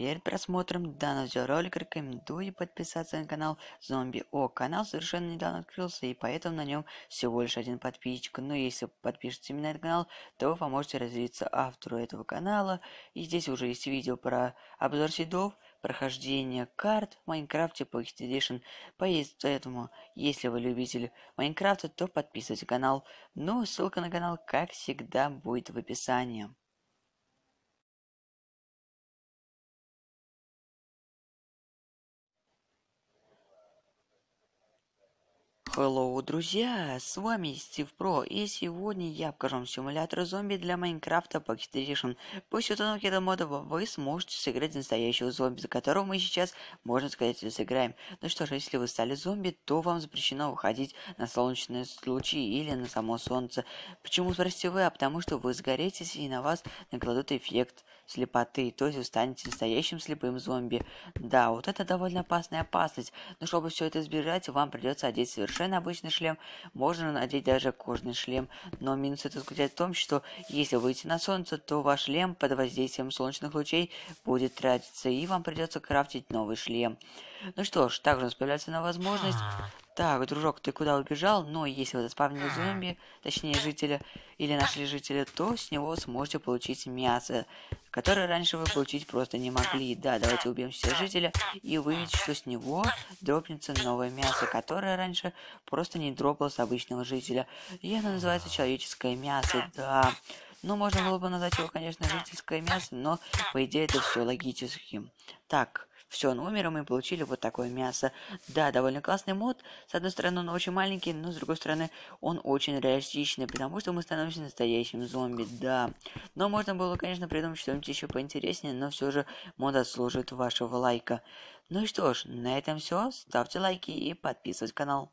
Перед просмотром данного видеоролика рекомендую подписаться на канал Зомби О. Канал совершенно недавно открылся, и поэтому на нем всего лишь один подписчик. Но ну, если подпишетесь именно на этот канал, то вы поможете развиться автору этого канала. И здесь уже есть видео про обзор сидов, прохождение карт в Майнкрафте по Edition. Поэтому, если вы любитель Майнкрафта, то подписывайтесь на канал. Ну, ссылка на канал, как всегда, будет в описании. Hello, друзья! С вами Стив Про, и сегодня я покажу вам симулятор зомби для Майнкрафта Pocket Edition. После установки этого мода вы сможете сыграть настоящего зомби, за которого мы сейчас, можно сказать, сыграем. Ну что ж, если вы стали зомби, то вам запрещено выходить на солнечные лучи или на само солнце. Почему, спросите вы? А потому что вы сгоритесь и на вас накладут эффект слепоты, то есть вы станете настоящим слепым зомби. Да, вот это довольно опасная опасность, но чтобы все это избежать, вам придется одеть совершенно совершенно обычный шлем, можно надеть даже кожный шлем. Но минус это заключается в том, что если выйти на солнце, то ваш шлем под воздействием солнечных лучей будет тратиться, и вам придется крафтить новый шлем. Ну что ж, также у нас появляется на возможность так, дружок, ты куда убежал? Но если вы заспавнили а. зомби, точнее жителя, или нашли жителя, то с него сможете получить мясо, которое раньше вы получить просто не могли. Да, давайте убьем все жителя и увидите, что с него дропнется новое мясо, которое раньше просто не дропало с обычного жителя. И оно называется человеческое мясо, да. Ну, можно было бы назвать его, конечно, жительское мясо, но, по идее, это все логически. Так, все, он ну, умер, и мы получили вот такое мясо. Да, довольно классный мод. С одной стороны, он очень маленький, но с другой стороны, он очень реалистичный, потому что мы становимся настоящим зомби, да. Но можно было, конечно, придумать что-нибудь еще поинтереснее, но все же мод отслужит вашего лайка. Ну и что ж, на этом все. Ставьте лайки и подписывайтесь на канал.